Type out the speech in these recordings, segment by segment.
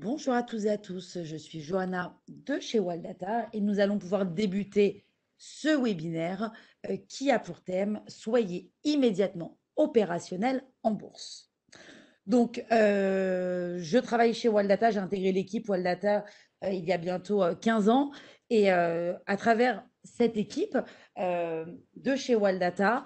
Bonjour à tous et à tous, je suis Johanna de chez Waldata et nous allons pouvoir débuter ce webinaire euh, qui a pour thème Soyez immédiatement opérationnel en bourse. Donc, euh, je travaille chez Waldata, j'ai intégré l'équipe Waldata euh, il y a bientôt 15 ans et à travers cette équipe de chez Waldata,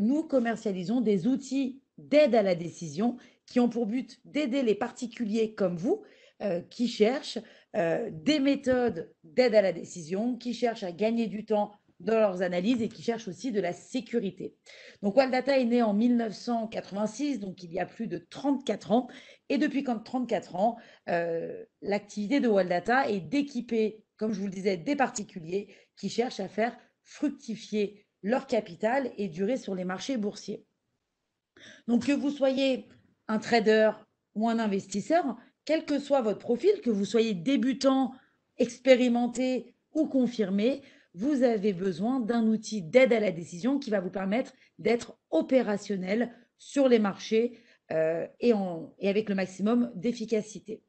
nous commercialisons des outils d'aide à la décision qui ont pour but d'aider les particuliers comme vous euh, qui cherchent euh, des méthodes d'aide à la décision, qui cherchent à gagner du temps dans leurs analyses et qui cherchent aussi de la sécurité. Donc Data est né en 1986, donc il y a plus de 34 ans. Et depuis quand 34 ans, euh, l'activité de Data est d'équiper, comme je vous le disais, des particuliers qui cherchent à faire fructifier leur capital et durer sur les marchés boursiers. Donc que vous soyez un trader ou un investisseur, quel que soit votre profil, que vous soyez débutant, expérimenté ou confirmé, vous avez besoin d'un outil d'aide à la décision qui va vous permettre d'être opérationnel sur les marchés euh, et, et avec le maximum d'efficacité.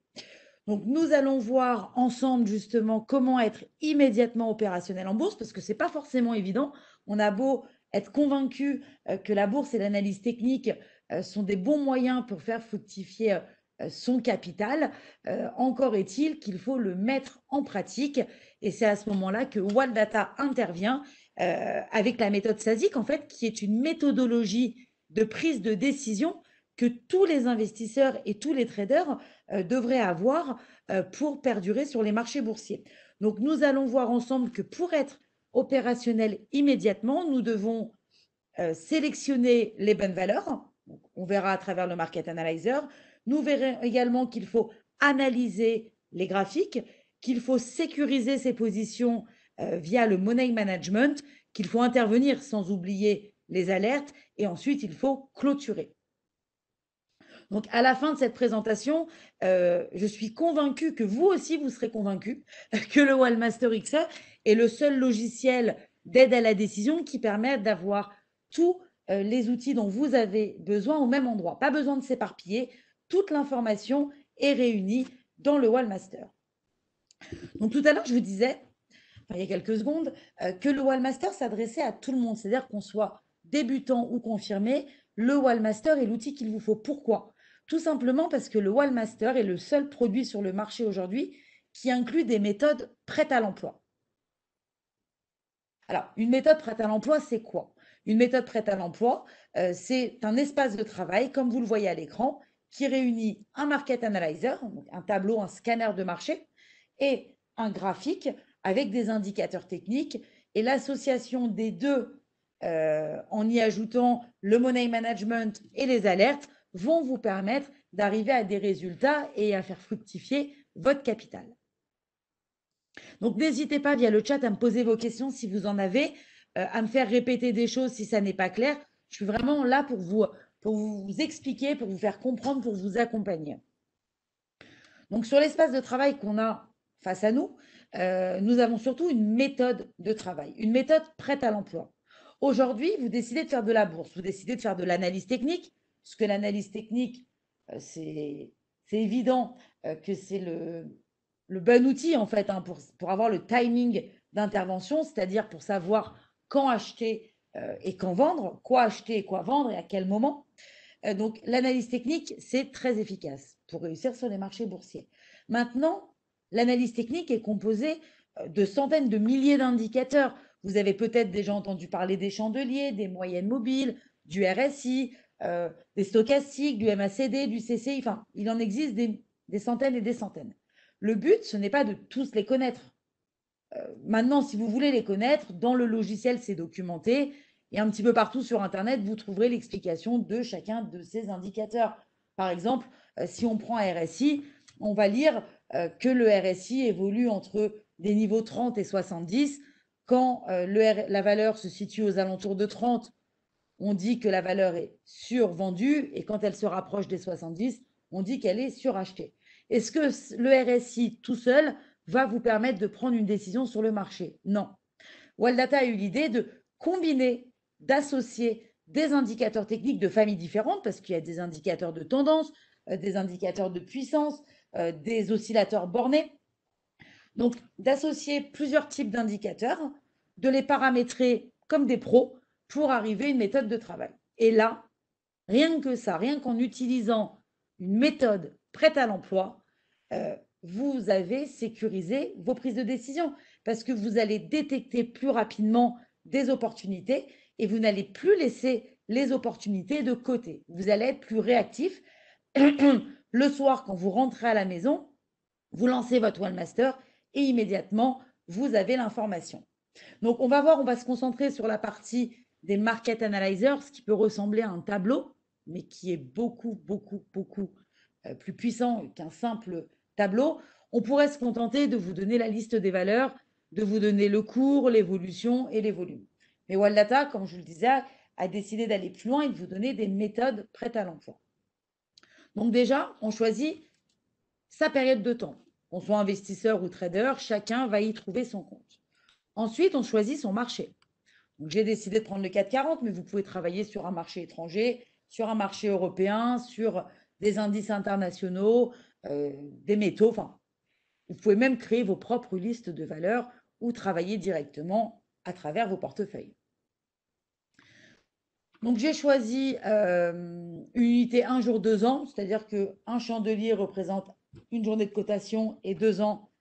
Donc, nous allons voir ensemble justement comment être immédiatement opérationnel en bourse, parce que ce n'est pas forcément évident. On a beau être convaincu euh, que la bourse et l'analyse technique euh, sont des bons moyens pour faire fructifier euh, son capital. Euh, encore est-il qu'il faut le mettre en pratique et c'est à ce moment-là que Waldata intervient euh, avec la méthode SASIC, en fait, qui est une méthodologie de prise de décision que tous les investisseurs et tous les traders devraient avoir pour perdurer sur les marchés boursiers. Donc, nous allons voir ensemble que pour être opérationnel immédiatement, nous devons sélectionner les bonnes valeurs. on verra à travers le Market Analyzer nous verrons également qu'il faut analyser les graphiques, qu'il faut sécuriser ses positions euh, via le money management, qu'il faut intervenir sans oublier les alertes et ensuite il faut clôturer. Donc à la fin de cette présentation, euh, je suis convaincue que vous aussi vous serez convaincu que le Wallmaster X est le seul logiciel d'aide à la décision qui permet d'avoir tous euh, les outils dont vous avez besoin au même endroit. Pas besoin de s'éparpiller, toute l'information est réunie dans le Wallmaster. Donc tout à l'heure, je vous disais, il y a quelques secondes, euh, que le Wallmaster s'adressait à tout le monde, c'est-à-dire qu'on soit débutant ou confirmé, le Wallmaster est l'outil qu'il vous faut. Pourquoi Tout simplement parce que le Wallmaster est le seul produit sur le marché aujourd'hui qui inclut des méthodes prêtes à l'emploi. Alors, une méthode prête à l'emploi, c'est quoi Une méthode prête à l'emploi, euh, c'est un espace de travail, comme vous le voyez à l'écran, qui réunit un market analyzer, un tableau, un scanner de marché, et un graphique avec des indicateurs techniques. Et l'association des deux, euh, en y ajoutant le money management et les alertes, vont vous permettre d'arriver à des résultats et à faire fructifier votre capital. Donc n'hésitez pas via le chat à me poser vos questions si vous en avez, euh, à me faire répéter des choses si ça n'est pas clair. Je suis vraiment là pour vous pour vous expliquer, pour vous faire comprendre, pour vous accompagner. Donc sur l'espace de travail qu'on a face à nous, euh, nous avons surtout une méthode de travail, une méthode prête à l'emploi. Aujourd'hui, vous décidez de faire de la bourse, vous décidez de faire de l'analyse technique, Parce que l'analyse technique, euh, c'est évident euh, que c'est le, bon outil en fait hein, pour, avoir le timing d'intervention, c'est-à-dire pour savoir quand acheter et quand vendre, quoi acheter et quoi vendre et à quel moment. Euh, donc, l'analyse technique, c'est très efficace pour réussir sur les marchés boursiers. Maintenant, l'analyse technique est composée euh, de centaines de milliers d'indicateurs. Vous avez peut-être déjà entendu parler des chandeliers, des moyennes mobiles, du RSI, euh, des stochastiques, du MACD, du CCI. Enfin, il en existe des, centaines et des centaines. Le but, ce n'est pas de tous les connaître. maintenant, si vous voulez les connaître, dans le logiciel, c'est documenté. Et un petit peu partout sur Internet, vous trouverez l'explication de chacun de ces indicateurs. Par exemple, euh, si on prend RSI, on va lire euh, que le RSI évolue entre des niveaux 30 et 70. Quand euh, la valeur se situe aux alentours de 30, on dit que la valeur est survendue et quand elle se rapproche des 70, on dit qu'elle est surachetée. Est-ce que le RSI tout seul va vous permettre de prendre une décision sur le marché Non. Data a eu l'idée de combiner d'associer des indicateurs techniques de familles différentes, parce qu'il y a des indicateurs de tendance, euh, des indicateurs de puissance, euh, des oscillateurs bornés. Donc, d'associer plusieurs types d'indicateurs, de les paramétrer comme des pros pour arriver à une méthode de travail. Et là, rien que ça, rien qu'en utilisant une méthode prête à l'emploi, euh, vous avez sécurisé vos prises de décision parce que vous allez détecter plus rapidement des opportunités et vous n'allez plus laisser les opportunités de côté. Vous allez être plus réactif. Le soir, quand vous rentrez à la maison, vous lancez votre OneMaster et immédiatement, vous avez l'information. Donc, on va voir, on va se concentrer sur la partie des market analyzers, ce qui peut ressembler à un tableau, mais qui est beaucoup, beaucoup, beaucoup euh, plus puissant qu'un simple tableau. On pourrait se contenter de vous donner la liste des valeurs, de vous donner le cours, l'évolution et les volumes. Mais Wallata, comme je vous le disais, a, décidé d'aller plus loin et de vous donner des méthodes prêtes à l'emploi. Donc déjà, on choisit sa période de temps. On soit investisseur ou trader, chacun va y trouver son compte. Ensuite, on choisit son marché. J'ai décidé de prendre le 440, mais vous pouvez travailler sur un marché étranger, sur un marché européen, sur des indices internationaux, euh, des métaux. Enfin, vous pouvez même créer vos propres listes de valeurs ou travailler directement à travers vos portefeuilles. Donc, j'ai choisi euh, une unité un jour, deux ans, c'est-à-dire qu'un chandelier représente une journée de cotation et deux ans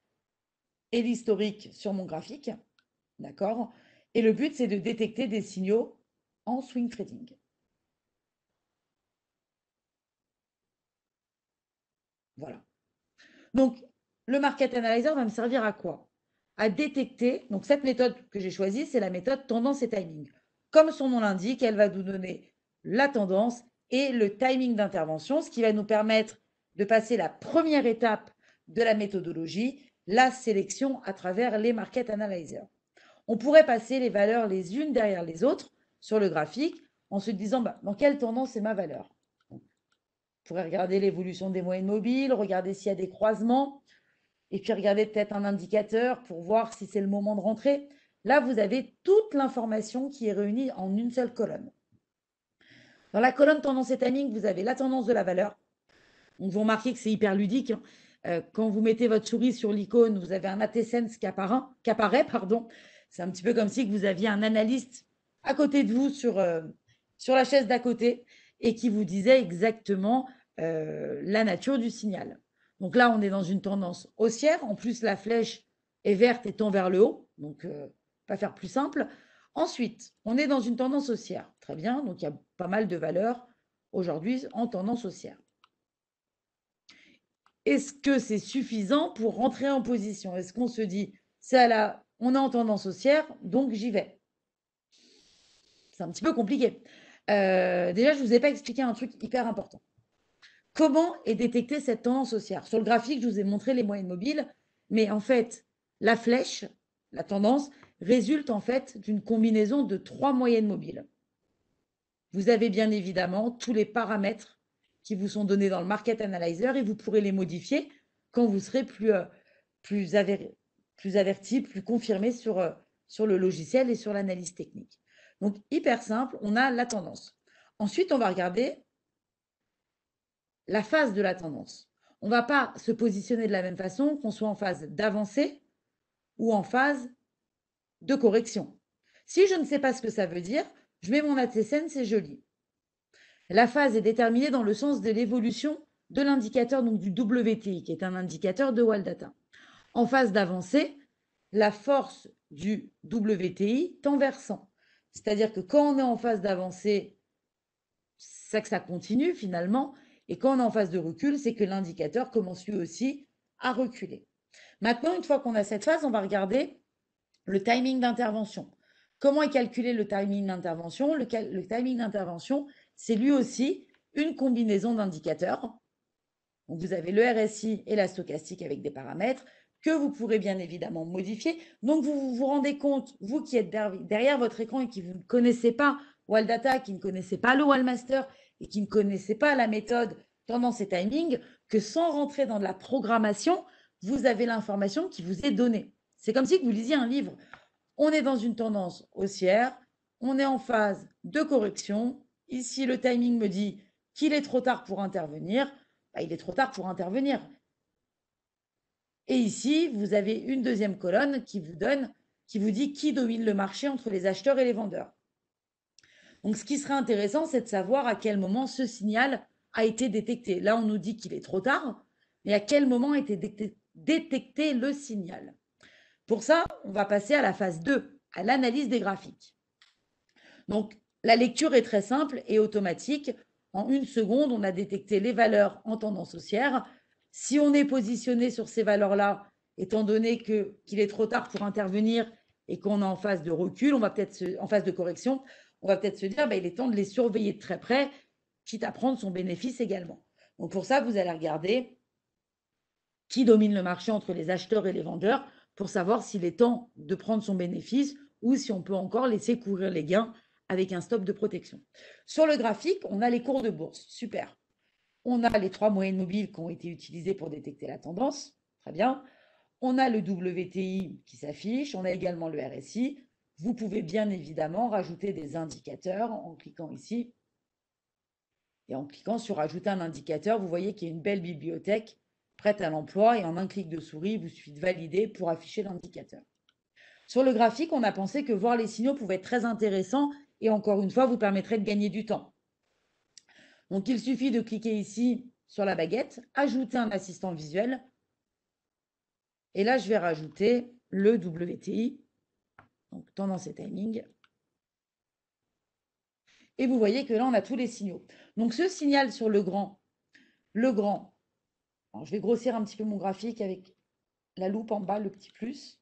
et l'historique sur mon graphique. D'accord Et le but, c'est de détecter des signaux en swing trading. Voilà. Donc, le market analyzer va me servir à quoi à détecter. Donc, cette méthode que j'ai choisie, c'est la méthode tendance et timing. Comme son nom l'indique, elle va nous donner la tendance et le timing d'intervention, ce qui va nous permettre de passer la première étape de la méthodologie, la sélection à travers les market analyzers. On pourrait passer les valeurs les unes derrière les autres sur le graphique en se disant bah, dans quelle tendance est ma valeur. On pourrait regarder l'évolution des moyennes mobiles, regarder s'il y a des croisements, et puis regardez peut-être un indicateur pour voir si c'est le moment de rentrer. Là, vous avez toute l'information qui est réunie en une seule colonne. Dans la colonne tendance et timing, vous avez la tendance de la valeur. vous remarquez que c'est hyper ludique. Hein. Euh, quand vous mettez votre souris sur l'icône, vous avez un ATSense qui apparaît. pardon. C'est un petit peu comme si vous aviez un analyste à côté de vous sur, euh, sur la chaise d'à côté et qui vous disait exactement euh, la nature du signal. Donc là, on est dans une tendance haussière. En plus, la flèche est verte et tend vers le haut. Donc, euh, pas faire plus simple. Ensuite, on est dans une tendance haussière. Très bien. Donc, il y a pas mal de valeurs aujourd'hui en tendance haussière. Est-ce que c'est suffisant pour rentrer en position Est-ce qu'on se dit, ça là, on est en tendance haussière, donc j'y vais C'est un petit peu compliqué. Euh, déjà, je ne vous ai pas expliqué un truc hyper important. Comment est détectée cette tendance haussière Sur le graphique, je vous ai montré les moyennes mobiles, mais en fait, la flèche, la tendance, résulte en fait d'une combinaison de trois moyennes mobiles. Vous avez bien évidemment tous les paramètres qui vous sont donnés dans le Market Analyzer et vous pourrez les modifier quand vous serez plus, euh, plus, plus averti, plus confirmé sur, euh, sur le logiciel et sur l'analyse technique. Donc, hyper simple, on a la tendance. Ensuite, on va regarder la phase de la tendance. On ne va pas se positionner de la même façon qu'on soit en phase d'avancée ou en phase de correction. Si je ne sais pas ce que ça veut dire, je mets mon ATSN, c'est joli. La phase est déterminée dans le sens de l'évolution de l'indicateur, donc du WTI, qui est un indicateur de Waldata. En phase d'avancée, la force du WTI tend vers C'est-à-dire que quand on est en phase d'avancée, c'est que ça continue finalement, et quand on est en phase de recul, c'est que l'indicateur commence lui aussi à reculer. Maintenant, une fois qu'on a cette phase, on va regarder le timing d'intervention. Comment est calculé le timing d'intervention le, timing d'intervention, c'est lui aussi une combinaison d'indicateurs. vous avez le RSI et la stochastique avec des paramètres que vous pourrez bien évidemment modifier. Donc, vous vous rendez compte, vous qui êtes derrière votre écran et qui vous ne connaissez pas Wildata, qui ne connaissez pas le Wildmaster et qui ne connaissaient pas la méthode tendance et timing que sans rentrer dans de la programmation, vous avez l'information qui vous est donnée. C'est comme si vous lisiez un livre. On est dans une tendance haussière, on est en phase de correction. Ici, le timing me dit qu'il est trop tard pour intervenir. Bah, il est trop tard pour intervenir. Et ici, vous avez une deuxième colonne qui vous donne, qui vous dit qui domine le marché entre les acheteurs et les vendeurs. Donc, ce qui serait intéressant, c'est de savoir à quel moment ce signal a été détecté. Là, on nous dit qu'il est trop tard, mais à quel moment a été détecté le signal Pour ça, on va passer à la phase 2, à l'analyse des graphiques. Donc, la lecture est très simple et automatique. En une seconde, on a détecté les valeurs en tendance haussière. Si on est positionné sur ces valeurs-là, étant donné qu'il est trop tard pour intervenir et qu'on est en phase de recul, on va peut-être en phase de correction, on va peut-être se dire, qu'il bah, il est temps de les surveiller de très près, quitte à prendre son bénéfice également. Donc pour ça, vous allez regarder qui domine le marché entre les acheteurs et les vendeurs pour savoir s'il est temps de prendre son bénéfice ou si on peut encore laisser courir les gains avec un stop de protection. Sur le graphique, on a les cours de bourse. Super. On a les trois moyennes mobiles qui ont été utilisées pour détecter la tendance. Très bien. On a le WTI qui s'affiche. On a également le RSI. Vous pouvez bien évidemment rajouter des indicateurs en cliquant ici. Et en cliquant sur Ajouter un indicateur, vous voyez qu'il y a une belle bibliothèque prête à l'emploi. Et en un clic de souris, il vous suffit de valider pour afficher l'indicateur. Sur le graphique, on a pensé que voir les signaux pouvait être très intéressant et encore une fois, vous permettrait de gagner du temps. Donc, il suffit de cliquer ici sur la baguette, ajouter un assistant visuel. Et là, je vais rajouter le WTI donc tendance et timing. Et vous voyez que là, on a tous les signaux. Donc, ce signal sur le grand, le grand, je vais grossir un petit peu mon graphique avec la loupe en bas, le petit plus.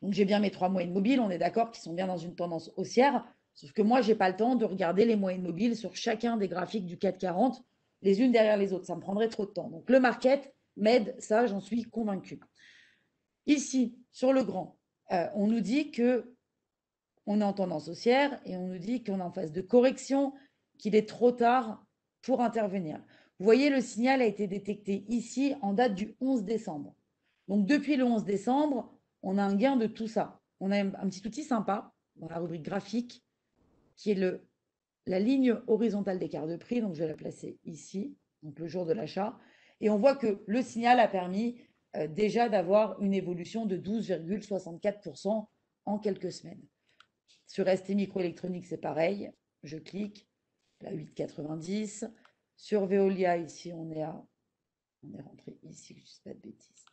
Donc, j'ai bien mes trois moyennes mobiles, on est d'accord qu'ils sont bien dans une tendance haussière, sauf que moi, je n'ai pas le temps de regarder les moyennes mobiles sur chacun des graphiques du 440, les unes derrière les autres. Ça me prendrait trop de temps. Donc, le market m'aide, ça, j'en suis convaincu Ici, sur le grand, euh, on nous dit qu'on est en tendance haussière et on nous dit qu'on est en phase de correction, qu'il est trop tard pour intervenir. Vous voyez, le signal a été détecté ici en date du 11 décembre. Donc, depuis le 11 décembre, on a un gain de tout ça. On a un petit outil sympa dans la rubrique graphique qui est le, la ligne horizontale d'écart de prix. Donc, je vais la placer ici, donc le jour de l'achat. Et on voit que le signal a permis euh, déjà d'avoir une évolution de 12,64% en quelques semaines. Sur ST Microélectronique, c'est pareil. Je clique, la 8,90. Sur Veolia, ici, on est à, on est rentré ici, pas de bêtises,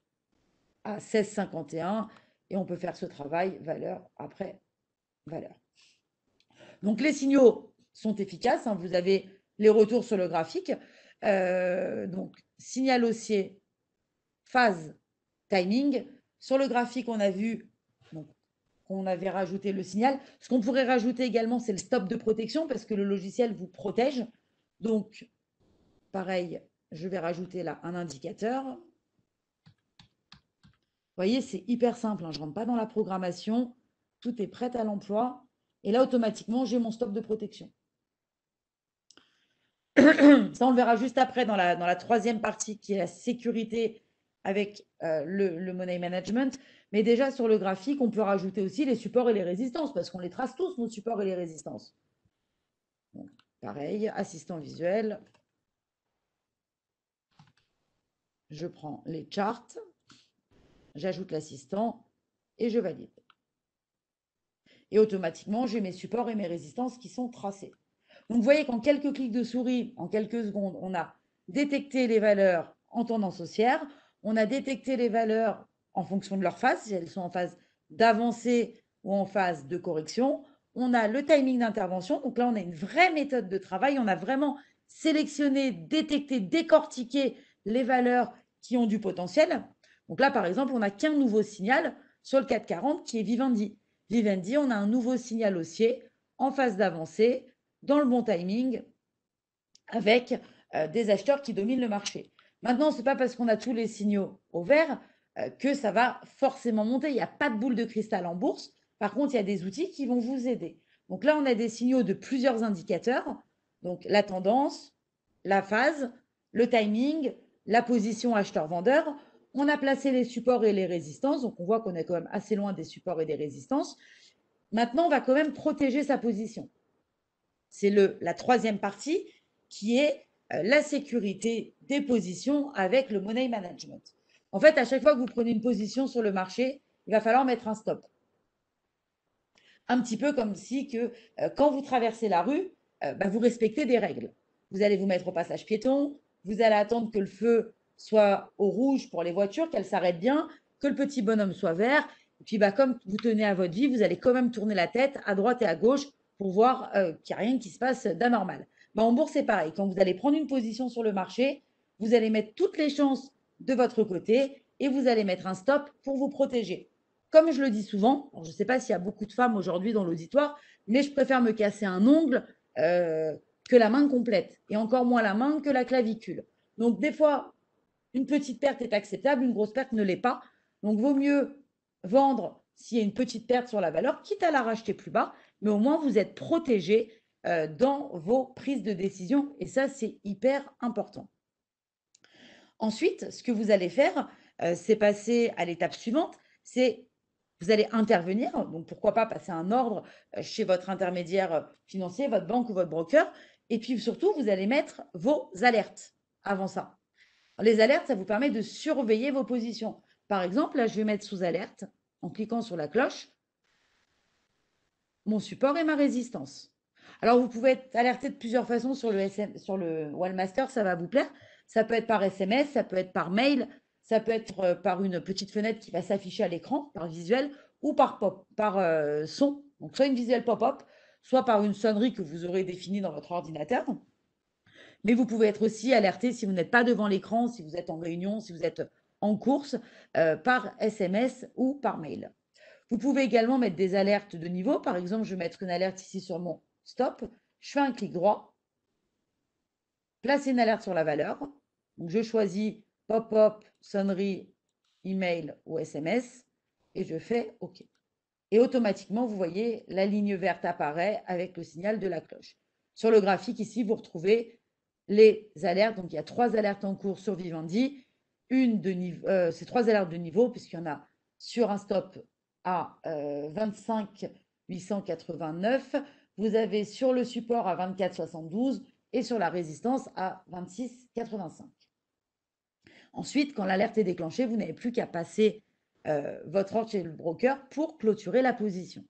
à 16,51. Et on peut faire ce travail valeur après valeur. Donc, les signaux sont efficaces. Hein. Vous avez les retours sur le graphique. Euh, donc, signal haussier phase timing. Sur le graphique, on a vu qu'on avait rajouté le signal. Ce qu'on pourrait rajouter également, c'est le stop de protection parce que le logiciel vous protège. Donc, pareil, je vais rajouter là un indicateur. Vous voyez, c'est hyper simple. Hein, je ne rentre pas dans la programmation. Tout est prêt à l'emploi. Et là, automatiquement, j'ai mon stop de protection. Ça, on le verra juste après dans la, dans la troisième partie qui est la sécurité avec euh, le, money management. Mais déjà, sur le graphique, on peut rajouter aussi les supports et les résistances, parce qu'on les trace tous, nos supports et les résistances. pareil, assistant visuel. Je prends les charts, j'ajoute l'assistant et je valide. Et automatiquement, j'ai mes supports et mes résistances qui sont tracés. Donc, vous voyez qu'en quelques clics de souris, en quelques secondes, on a détecté les valeurs en tendance haussière. On a détecté les valeurs en fonction de leur phase, si elles sont en phase d'avancée ou en phase de correction. On a le timing d'intervention. Donc là, on a une vraie méthode de travail. On a vraiment sélectionné, détecté, décortiqué les valeurs qui ont du potentiel. Donc là, par exemple, on n'a qu'un nouveau signal sur le 440 qui est Vivendi. Vivendi, on a un nouveau signal haussier en phase d'avancée, dans le bon timing, avec euh, des acheteurs qui dominent le marché. Maintenant, ce n'est pas parce qu'on a tous les signaux au vert euh, que ça va forcément monter. Il n'y a pas de boule de cristal en bourse. Par contre, il y a des outils qui vont vous aider. Donc là, on a des signaux de plusieurs indicateurs. Donc la tendance, la phase, le timing, la position acheteur-vendeur. On a placé les supports et les résistances. Donc on voit qu'on est quand même assez loin des supports et des résistances. Maintenant, on va quand même protéger sa position. C'est la troisième partie qui est euh, la sécurité des positions avec le money management. En fait, à chaque fois que vous prenez une position sur le marché, il va falloir mettre un stop. Un petit peu comme si que euh, quand vous traversez la rue, euh, bah, vous respectez des règles. Vous allez vous mettre au passage piéton, vous allez attendre que le feu soit au rouge pour les voitures, qu'elles s'arrêtent bien, que le petit bonhomme soit vert. Et puis, bah, comme vous tenez à votre vie, vous allez quand même tourner la tête à droite et à gauche pour voir qu'il n'y a rien qui se passe d'anormal en bourse, c'est pareil. Quand vous allez prendre une position sur le marché, vous allez mettre toutes les chances de votre côté et vous allez mettre un stop pour vous protéger. Comme je le dis souvent, je ne sais pas s'il y a beaucoup de femmes aujourd'hui dans l'auditoire, mais je préfère me casser un ongle euh, que la main complète, et encore moins la main que la clavicule. Donc des fois, une petite perte est acceptable, une grosse perte ne l'est pas. Donc vaut mieux vendre s'il y a une petite perte sur la valeur, quitte à la racheter plus bas, mais au moins vous êtes protégé euh, dans vos prises de décision. Et ça, c'est hyper important. Ensuite, ce que vous allez faire, euh, c'est passer à l'étape suivante, c'est vous allez intervenir. Donc, pourquoi pas passer un ordre euh, chez votre intermédiaire financier, votre banque ou votre broker. Et puis surtout, vous allez mettre vos alertes avant ça. Les alertes, ça vous permet de surveiller vos positions. Par exemple, là, je vais mettre sous alerte en cliquant sur la cloche mon support et ma résistance. Alors, vous pouvez être alerté de plusieurs façons sur le, SM, ça va vous plaire. Ça peut être par SMS, ça peut être par mail, ça peut être euh, par une petite fenêtre qui va s'afficher à l'écran, par visuel, ou par, pop, par euh, son. Donc, soit une visuelle pop-up, soit par une sonnerie que vous aurez définie dans votre ordinateur. Mais vous pouvez être aussi alerté si vous n'êtes pas devant l'écran, si vous êtes en réunion, si vous êtes en course, euh, par SMS ou par mail. Vous pouvez également mettre des alertes de niveau. Par exemple, je vais mettre une alerte ici sur mon stop, je fais un clic droit, placer une alerte sur la valeur. Donc, je choisis pop-up, sonnerie, email ou SMS et je fais OK. Et automatiquement, vous voyez, la ligne verte apparaît avec le signal de la cloche. Sur le graphique, ici, vous retrouvez les alertes. Donc, il y a trois alertes en cours sur Vivendi. Une de euh, c'est trois alertes de niveau, puisqu'il y en a sur un stop à 25 euh, 889, vous avez sur le support à 24,72 et sur la résistance à 26,85. Ensuite, quand l'alerte est déclenchée, vous n'avez plus qu'à passer euh, votre ordre chez le broker pour clôturer la position.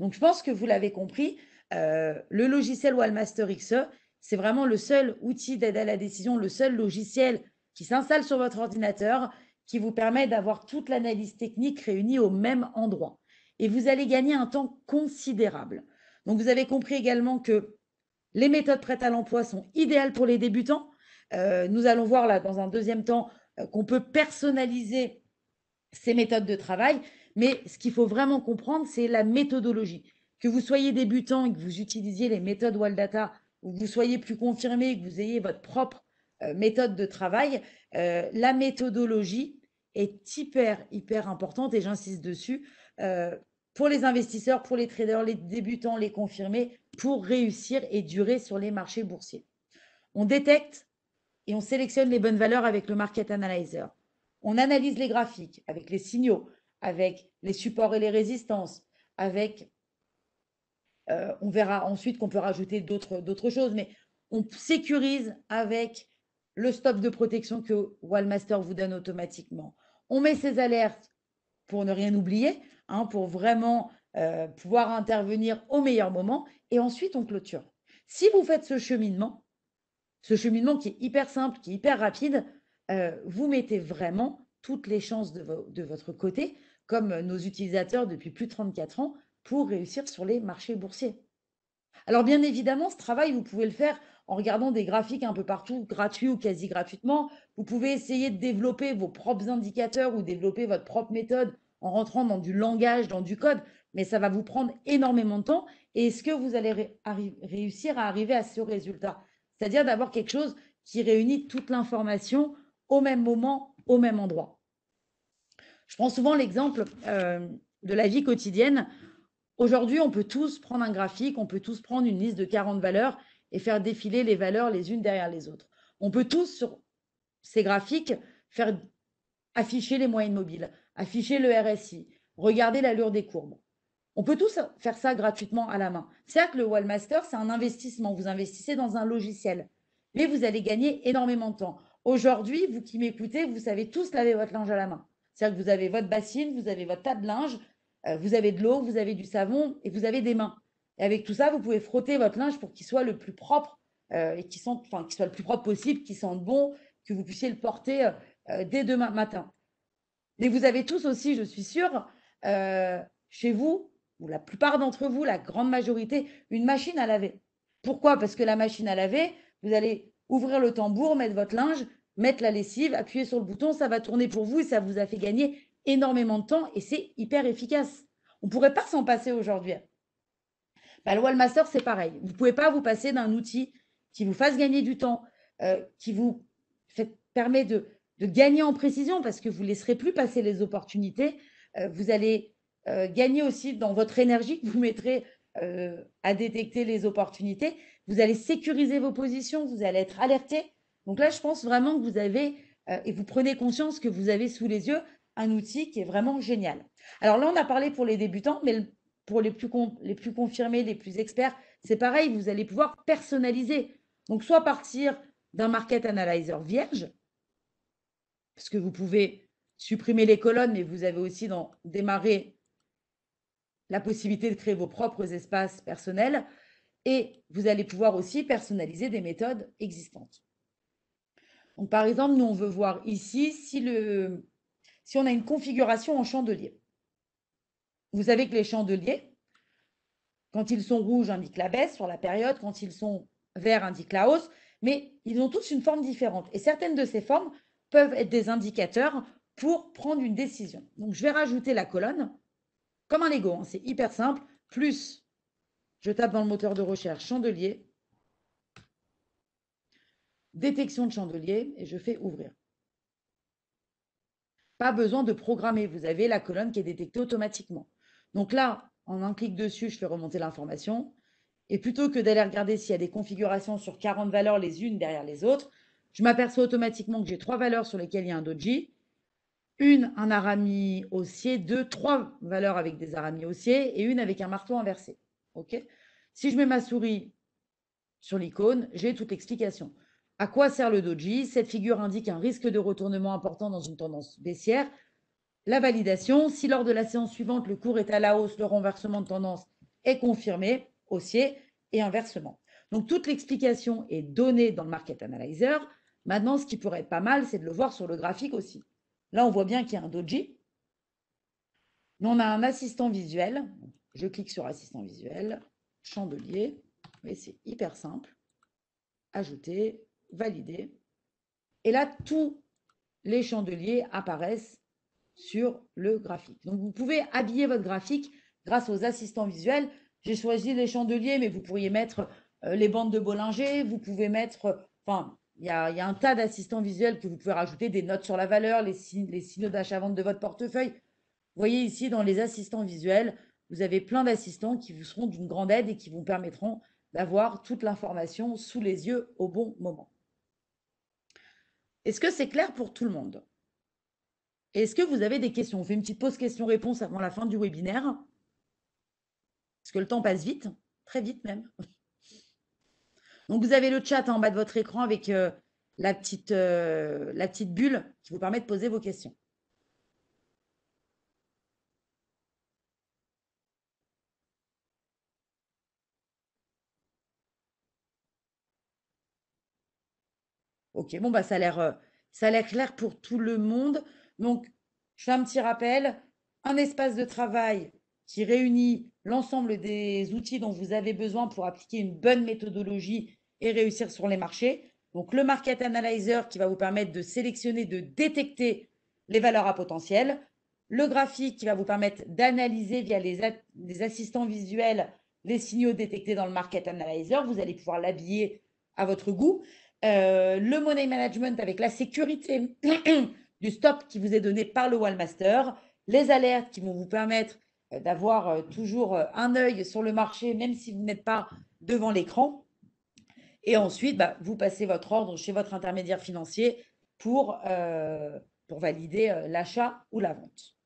Donc, je pense que vous l'avez compris, euh, le logiciel Wallmaster XE, c'est vraiment le seul outil d'aide à la décision, le seul logiciel qui s'installe sur votre ordinateur, qui vous permet d'avoir toute l'analyse technique réunie au même endroit. Et vous allez gagner un temps considérable. Donc, vous avez compris également que les méthodes prêtes à l'emploi sont idéales pour les débutants. Euh, nous allons voir là dans un deuxième temps euh, qu'on peut personnaliser ces méthodes de travail, mais ce qu'il faut vraiment comprendre, c'est la méthodologie. Que vous soyez débutant et que vous utilisiez les méthodes Data, ou que vous soyez plus confirmé et que vous ayez votre propre euh, méthode de travail, la méthodologie est hyper, hyper importante et j'insiste dessus pour les investisseurs, pour les traders, les débutants, les confirmés, pour réussir et durer sur les marchés boursiers. On détecte et on sélectionne les bonnes valeurs avec le Market Analyzer. On analyse les graphiques avec les signaux, avec les supports et les résistances, avec... Euh, on verra ensuite qu'on peut rajouter d'autres choses, mais on sécurise avec le stop de protection que Wallmaster vous donne automatiquement. On met ses alertes pour ne rien oublier. Hein, pour vraiment euh, pouvoir intervenir au meilleur moment. Et ensuite, on clôture. Si vous faites ce cheminement, ce cheminement qui est hyper simple, qui est hyper rapide, euh, vous mettez vraiment toutes les chances de, de votre côté, comme nos utilisateurs depuis plus de 34 ans, pour réussir sur les marchés boursiers. Alors bien évidemment, ce travail, vous pouvez le faire en regardant des graphiques un peu partout, gratuits ou quasi gratuitement. Vous pouvez essayer de développer vos propres indicateurs ou développer votre propre méthode en rentrant dans du langage, dans du code, mais ça va vous prendre énormément de temps. Et est-ce que vous allez réussir à arriver à ce résultat C'est-à-dire d'avoir quelque chose qui réunit toute l'information au même moment, au même endroit. Je prends souvent l'exemple euh, de la vie quotidienne. Aujourd'hui, on peut tous prendre un graphique, on peut tous prendre une liste de 40 valeurs et faire défiler les valeurs les unes derrière les autres. On peut tous, sur ces graphiques, faire afficher les moyennes mobiles afficher le RSI, regarder l'allure des courbes. On peut tous faire ça gratuitement à la main. C'est-à-dire que le Wallmaster, c'est un investissement. Vous investissez dans un logiciel, mais vous allez gagner énormément de temps. Aujourd'hui, vous qui m'écoutez, vous savez tous laver votre linge à la main. C'est-à-dire que vous avez votre bassine, vous avez votre tas de linge, euh, vous avez de l'eau, vous avez du savon et vous avez des mains. Et avec tout ça, vous pouvez frotter votre linge pour qu'il soit le plus propre euh, et qu'il enfin, soit le plus propre possible, qu'il sente bon, que vous puissiez le porter euh, dès demain matin. Mais vous avez tous aussi, je suis sûre, euh, chez vous, ou la plupart d'entre vous, la grande majorité, une machine à laver. Pourquoi Parce que la machine à laver, vous allez ouvrir le tambour, mettre votre linge, mettre la lessive, appuyer sur le bouton, ça va tourner pour vous et ça vous a fait gagner énormément de temps et c'est hyper efficace. On ne pourrait pas s'en passer aujourd'hui. Bah, le Wallmaster, c'est pareil. Vous ne pouvez pas vous passer d'un outil qui vous fasse gagner du temps, euh, qui vous permet de de gagner en précision parce que vous laisserez plus passer les opportunités. Euh, vous allez euh, gagner aussi dans votre énergie que vous mettrez euh, à détecter les opportunités. Vous allez sécuriser vos positions, vous allez être alerté. Donc là, je pense vraiment que vous avez, et vous prenez conscience que vous avez sous les yeux un outil qui est vraiment génial. Alors là, on a parlé pour les débutants, mais pour les plus, les plus confirmés, les plus experts, c'est pareil, vous allez pouvoir personnaliser. Donc soit partir d'un market analyzer vierge, parce que vous pouvez supprimer les colonnes, mais vous avez aussi dans démarrer la possibilité de créer vos propres espaces personnels et vous allez pouvoir aussi personnaliser des méthodes existantes. Donc, par exemple, nous, on veut voir ici si, le, si on a une configuration en chandelier. Vous savez que les chandeliers, quand ils sont rouges, indiquent la baisse sur la période, quand ils sont verts, indiquent la hausse, mais ils ont tous une forme différente. Et certaines de ces formes peuvent être des indicateurs pour prendre une décision. Donc, je vais rajouter la colonne comme un Lego. Hein. c'est hyper simple. Plus, je tape dans le moteur de recherche chandelier, détection de chandelier, et je fais ouvrir. Pas besoin de programmer. Vous avez la colonne qui est détectée automatiquement. Donc là, en un clic dessus, je fais remonter l'information. Et plutôt que d'aller regarder s'il y a des configurations sur 40 valeurs les unes derrière les autres, je m'aperçois automatiquement que j'ai trois valeurs sur lesquelles il y a un doji. Une, un arami haussier, deux, trois valeurs avec des aramis haussiers et une avec un marteau inversé. OK Si je mets ma souris sur l'icône, j'ai toute l'explication. À quoi sert le doji Cette figure indique un risque de retournement important dans une tendance baissière. La validation, si lors de la séance suivante, le cours est à la hausse, le renversement de tendance est confirmé, haussier, et inversement. Donc toute l'explication est donnée dans le Market Analyzer. Maintenant, ce qui pourrait être pas mal, c'est de le voir sur le graphique aussi. Là, on voit bien qu'il y a un doji. On a un assistant visuel. Je clique sur assistant visuel, chandelier. Mais c'est hyper simple. Ajouter, valider. Et là, tous les chandeliers apparaissent sur le graphique. Donc, vous pouvez habiller votre graphique grâce aux assistants visuels. J'ai choisi les chandeliers, mais vous pourriez mettre euh, les bandes de Bollinger, vous pouvez mettre, enfin, il y, a, un tas d'assistants visuels que vous pouvez rajouter, des notes sur la valeur, les, les signaux d'achat-vente de votre portefeuille. Vous voyez ici, dans les assistants visuels, vous avez plein d'assistants qui vous seront d'une grande aide et qui vous permettront d'avoir toute l'information sous les yeux au bon moment. Est-ce que c'est clair pour tout le monde Est-ce que vous avez des questions On fait une petite pause question-réponse avant la fin du webinaire. Parce que le temps passe vite, très vite même. Donc, vous avez le chat hein, en bas de votre écran avec euh, la, petite, euh, la petite bulle qui vous permet de poser vos questions. Ok, bon, bah, euh, ça a l'air clair pour tout le monde. Donc, je fais un petit rappel. Un espace de travail qui réunit l'ensemble des outils dont vous avez besoin pour appliquer une bonne méthodologie et réussir sur les marchés. Donc le Market Analyzer qui va vous permettre de sélectionner, de détecter les valeurs à potentiel. Le graphique qui va vous permettre d'analyser via les, assistants visuels les signaux détectés dans le Market Analyzer. Vous allez pouvoir l'habiller à votre goût. Euh, le Money Management avec la sécurité du stop qui vous est donné par le Wallmaster. Les alertes qui vont vous permettre euh, d'avoir euh, toujours un œil sur le marché, même si vous n'êtes pas devant l'écran. Et ensuite, bah, vous passez votre ordre chez votre intermédiaire financier pour, euh, pour valider euh, l'achat ou la vente.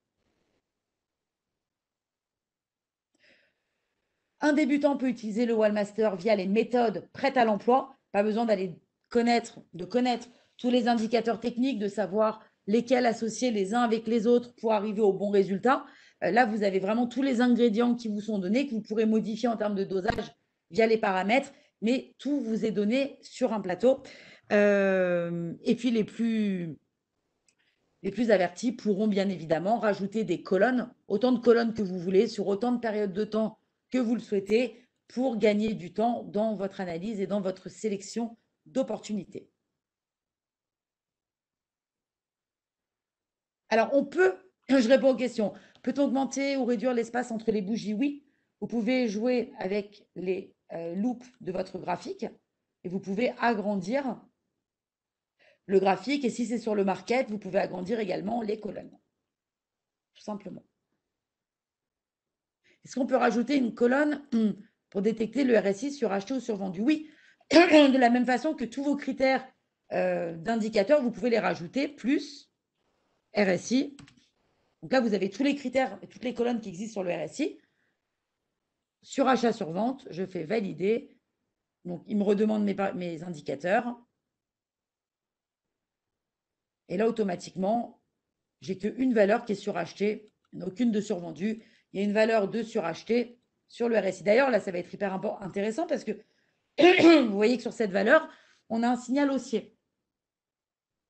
Un débutant peut utiliser le Wallmaster via les méthodes prêtes à l'emploi. Pas besoin d'aller connaître, de connaître tous les indicateurs techniques, de savoir lesquels associer les uns avec les autres pour arriver au bon résultat. Euh, là, vous avez vraiment tous les ingrédients qui vous sont donnés, que vous pourrez modifier en termes de dosage via les paramètres mais tout vous est donné sur un plateau. Euh, et puis les plus, les plus avertis pourront bien évidemment rajouter des colonnes, autant de colonnes que vous voulez, sur autant de périodes de temps que vous le souhaitez, pour gagner du temps dans votre analyse et dans votre sélection d'opportunités. Alors, on peut, je réponds aux questions, peut-on augmenter ou réduire l'espace entre les bougies Oui. Vous pouvez jouer avec les euh, de votre graphique et vous pouvez agrandir le graphique. Et si c'est sur le market, vous pouvez agrandir également les colonnes, tout simplement. Est-ce qu'on peut rajouter une colonne hmm, pour détecter le RSI sur acheté ou sur vendu Oui, de la même façon que tous vos critères d'indicateur, d'indicateurs, vous pouvez les rajouter, plus RSI. Donc là, vous avez tous les critères et toutes les colonnes qui existent sur le RSI. Surachat achat sur vente, je fais valider. Donc, il me redemande mes, indicateurs. Et là, automatiquement, j'ai qu'une valeur qui est surachetée, aucune de survendue. Il y a une valeur de surachetée sur le RSI. D'ailleurs, là, ça va être hyper intéressant parce que vous voyez que sur cette valeur, on a un signal haussier.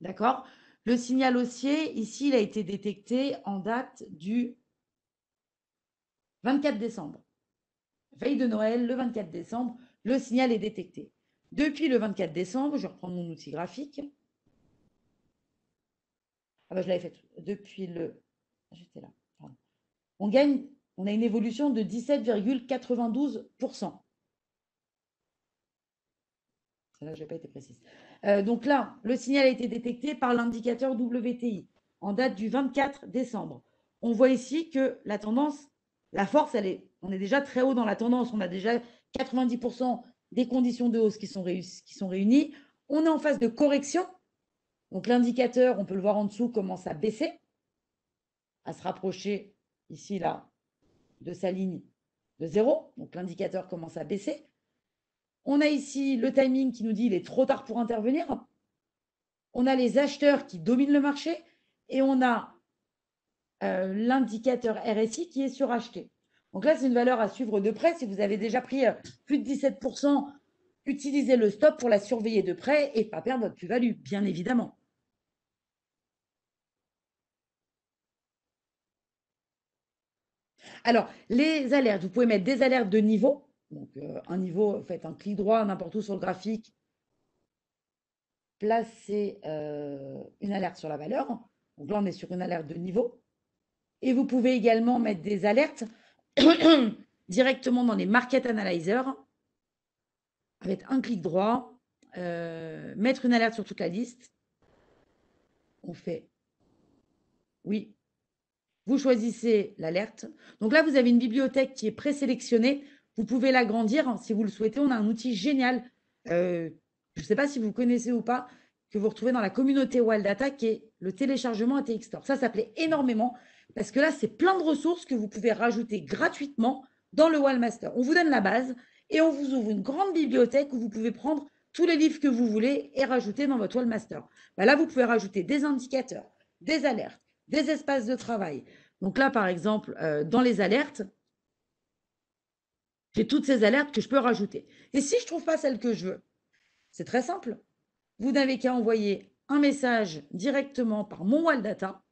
D'accord Le signal haussier, ici, il a été détecté en date du 24 décembre veille de Noël, le 24 décembre, le signal est détecté. Depuis le 24 décembre, je reprends mon outil graphique. Ah ben je l'avais fait depuis le. Ah, j'étais là. On gagne, on a une évolution de 17,92%. Là, je n'ai pas été précise. Euh, donc là, le signal a été détecté par l'indicateur WTI en date du 24 décembre. On voit ici que la tendance la force, on est déjà très haut dans la tendance. On a déjà 90% des conditions de hausse qui sont, qui sont réunies. On est en phase de correction. Donc l'indicateur, on peut le voir en dessous, commence à baisser, à se rapprocher ici, là, de sa ligne de zéro. Donc l'indicateur commence à baisser. On a ici le timing qui nous dit il est trop tard pour intervenir. On a les acheteurs qui dominent le marché et on a euh, l'indicateur RSI qui est suracheté. Donc là, c'est une valeur à suivre de près. Si vous avez déjà pris euh, plus de 17%, utilisez le stop pour la surveiller de près et pas perdre votre plus-value, bien évidemment. Alors, les alertes, vous pouvez mettre des alertes de niveau. Donc, euh, un niveau, faites un clic droit n'importe où sur le graphique. Placez une alerte sur la valeur. Donc là, on est sur une alerte de niveau. Et vous pouvez également mettre des alertes directement dans les Market Analyzer avec un clic droit, euh, mettre une alerte sur toute la liste. On fait oui. Vous choisissez l'alerte. Donc là, vous avez une bibliothèque qui est présélectionnée. Vous pouvez l'agrandir si vous le souhaitez. On a un outil génial. Euh, je ne sais pas si vous connaissez ou pas, que vous retrouvez dans la communauté Wild Data, qui est le téléchargement ATX Store. Ça ça plaît énormément parce que là, c'est plein de ressources que vous pouvez rajouter gratuitement dans le Wallmaster. On vous donne la base et on vous ouvre une grande bibliothèque où vous pouvez prendre tous les livres que vous voulez et rajouter dans votre Wallmaster. Bah là, vous pouvez rajouter des indicateurs, des alertes, des espaces de travail. Donc là, par exemple, euh, dans les alertes, j'ai toutes ces alertes que je peux rajouter. Et si je ne trouve pas celle que je veux, c'est très simple. Vous n'avez qu'à envoyer un message directement par mon Wall Data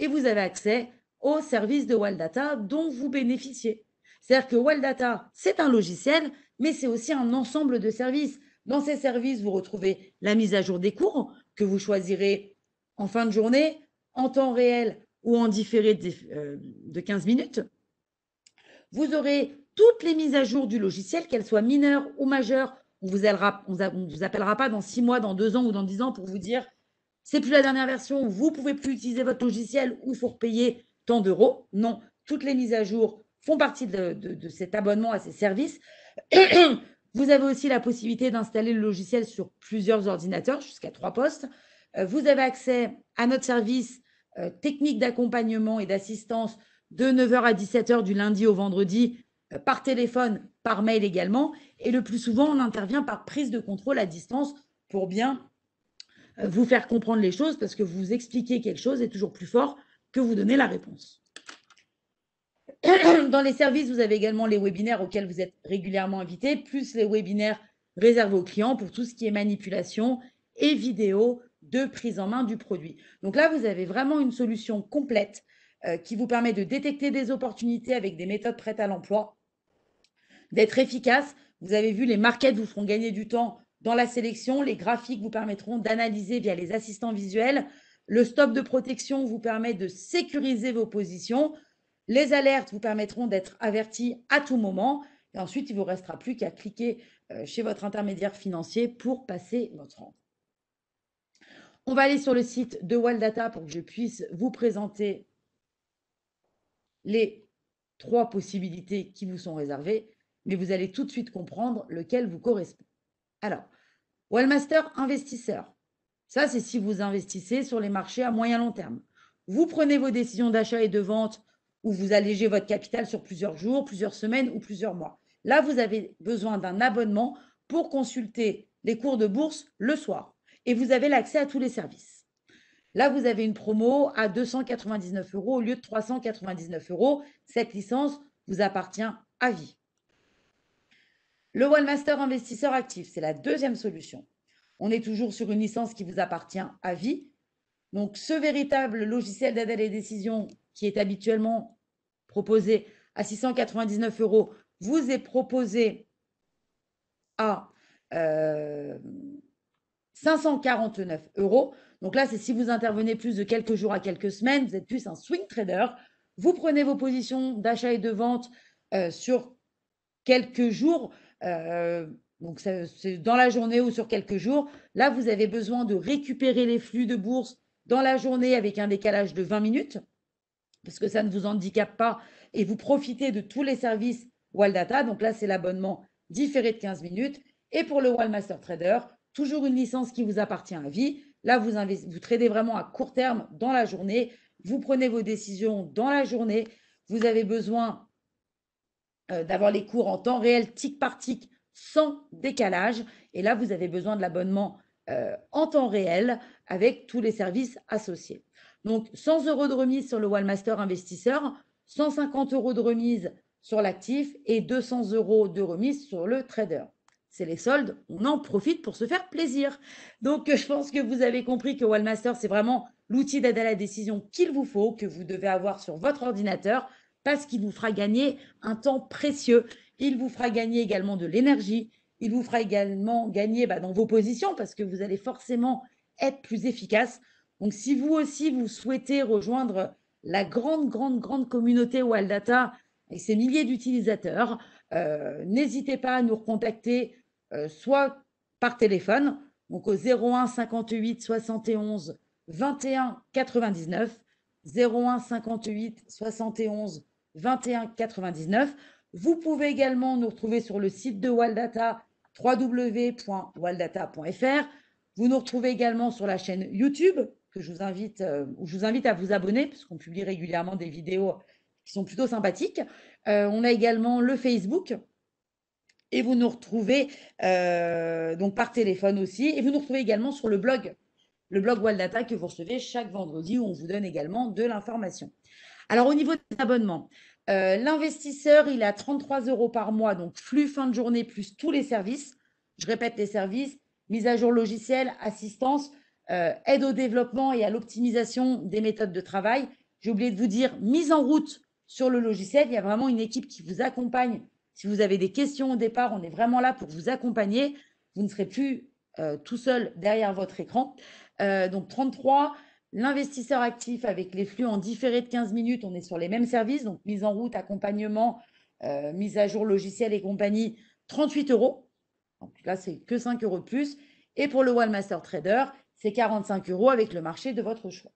et vous avez accès aux services de Data dont vous bénéficiez. C'est-à-dire que Wildata, c'est un logiciel, mais c'est aussi un ensemble de services. Dans ces services, vous retrouvez la mise à jour des cours que vous choisirez en fin de journée, en temps réel ou en différé de 15 euh, minutes. Vous aurez toutes les mises à jour du logiciel, qu'elles soient mineures ou majeures. On ne vous, vous appellera pas dans six mois, dans deux ans ou dans dix ans pour vous dire c'est plus la dernière version, vous pouvez plus utiliser votre logiciel ou pour payer tant d'euros. Non, toutes les mises à jour font partie de, de cet abonnement à ces services. vous avez aussi la possibilité d'installer le logiciel sur plusieurs ordinateurs, jusqu'à trois postes. Euh, vous avez accès à notre service euh, technique d'accompagnement et d'assistance de 9h à 17h du lundi au vendredi euh, par téléphone, par mail également. Et le plus souvent, on intervient par prise de contrôle à distance pour bien vous faire comprendre les choses parce que vous expliquer quelque chose est toujours plus fort que vous donner la réponse. Dans les services, vous avez également les webinaires auxquels vous êtes régulièrement invité, plus les webinaires réservés aux clients pour tout ce qui est manipulation et vidéo de prise en main du produit. Donc là, vous avez vraiment une solution complète euh, qui vous permet de détecter des opportunités avec des méthodes prêtes à l'emploi, d'être efficace. Vous avez vu, les markets vous feront gagner du temps dans la sélection, les graphiques vous permettront d'analyser via les assistants visuels. Le stop de protection vous permet de sécuriser vos positions. Les alertes vous permettront d'être avertis à tout moment. Et ensuite, il ne vous restera plus qu'à cliquer euh, chez votre intermédiaire financier pour passer votre rang. On va aller sur le site de Data pour que je puisse vous présenter les trois possibilités qui vous sont réservées, mais vous allez tout de suite comprendre lequel vous correspond. Alors, Wellmaster investisseur. Ça, c'est si vous investissez sur les marchés à moyen long terme. Vous prenez vos décisions d'achat et de vente ou vous allégez votre capital sur plusieurs jours, plusieurs semaines ou plusieurs mois. Là, vous avez besoin d'un abonnement pour consulter les cours de bourse le soir. Et vous avez l'accès à tous les services. Là, vous avez une promo à 299 euros au lieu de 399 euros. Cette licence vous appartient à vie. Le Master investisseur actif, c'est la deuxième solution. On est toujours sur une licence qui vous appartient à vie. Donc, ce véritable logiciel d'aide à la décision qui est habituellement proposé à 699 euros vous est proposé à 549 euh, euros. Donc là, c'est si vous intervenez plus de quelques jours à quelques semaines, vous êtes plus un swing trader. Vous prenez vos positions d'achat et de vente euh, sur quelques jours. Euh, donc c'est dans la journée ou sur quelques jours. Là, vous avez besoin de récupérer les flux de bourse dans la journée avec un décalage de 20 minutes, parce que ça ne vous handicape pas et vous profitez de tous les services Data. Donc là, c'est l'abonnement différé de 15 minutes. Et pour le Wallmaster Trader, toujours une licence qui vous appartient à vie. Là, vous, vous tradez vraiment à court terme dans la journée. Vous prenez vos décisions dans la journée. Vous avez besoin euh, d'avoir les cours en temps réel, tic par tic, sans décalage. Et là, vous avez besoin de l'abonnement euh, en temps réel avec tous les services associés. Donc, 100 euros de remise sur le Wallmaster investisseur, 150 euros de remise sur l'actif et 200 euros de remise sur le trader. C'est les soldes, on en profite pour se faire plaisir. Donc, euh, je pense que vous avez compris que Wallmaster, c'est vraiment l'outil d'aide à la décision qu'il vous faut, que vous devez avoir sur votre ordinateur parce qu'il vous fera gagner un temps précieux. Il vous fera gagner également de l'énergie. Il vous fera également gagner bah, dans vos positions parce que vous allez forcément être plus efficace. Donc, si vous aussi, vous souhaitez rejoindre la grande, grande, grande communauté Wildata et ses milliers d'utilisateurs, euh, n'hésitez pas à nous recontacter euh, soit par téléphone, donc au 01 58 71 21 99, 01 58 71 21,99. Vous pouvez également nous retrouver sur le site de Wildata, www.waldata.fr. Vous nous retrouvez également sur la chaîne YouTube, que je vous invite, euh, où je vous invite à vous abonner, parce qu'on publie régulièrement des vidéos qui sont plutôt sympathiques. Euh, on a également le Facebook. Et vous nous retrouvez euh, donc par téléphone aussi. Et vous nous retrouvez également sur le blog, le blog Waldata que vous recevez chaque vendredi où on vous donne également de l'information. Alors, au niveau des abonnements, euh, l'investisseur, il a 33 euros par mois, donc flux fin de journée plus tous les services. Je répète les services, mise à jour logiciel, assistance, euh, aide au développement et à l'optimisation des méthodes de travail. J'ai oublié de vous dire, mise en route sur le logiciel. Il y a vraiment une équipe qui vous accompagne. Si vous avez des questions au départ, on est vraiment là pour vous accompagner. Vous ne serez plus euh, tout seul derrière votre écran. donc 33, L'investisseur actif avec les flux en différé de 15 minutes, on est sur les mêmes services, donc mise en route, accompagnement, euh, mise à jour logiciel et compagnie, 38 euros. Donc là, c'est que 5 euros de plus. Et pour le Wallmaster Trader, c'est 45 euros avec le marché de votre choix.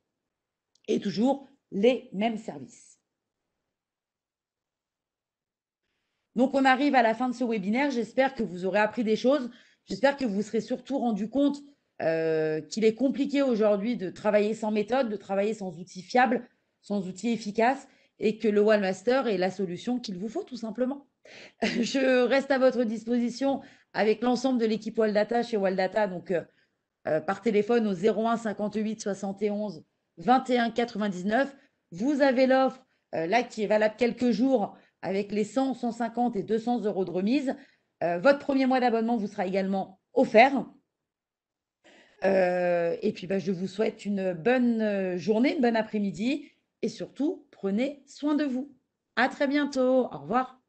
Et toujours les mêmes services. Donc on arrive à la fin de ce webinaire. J'espère que vous aurez appris des choses. J'espère que vous serez surtout rendu compte euh, qu'il est compliqué aujourd'hui de travailler sans méthode, de travailler sans outils fiables, sans outils efficaces, et que le Wallmaster est la solution qu'il vous faut tout simplement. Je reste à votre disposition avec l'ensemble de l'équipe Walldata, chez Walldata, donc euh, euh, par téléphone au 01 58 71 21 99. Vous avez l'offre là qui est valable quelques jours avec les 100, 150 et 200 euros de remise. votre premier mois d'abonnement vous sera également offert. Euh, et puis, bah, je vous souhaite une bonne euh, journée, une bonne après-midi et surtout, prenez soin de vous. À très bientôt. Au revoir.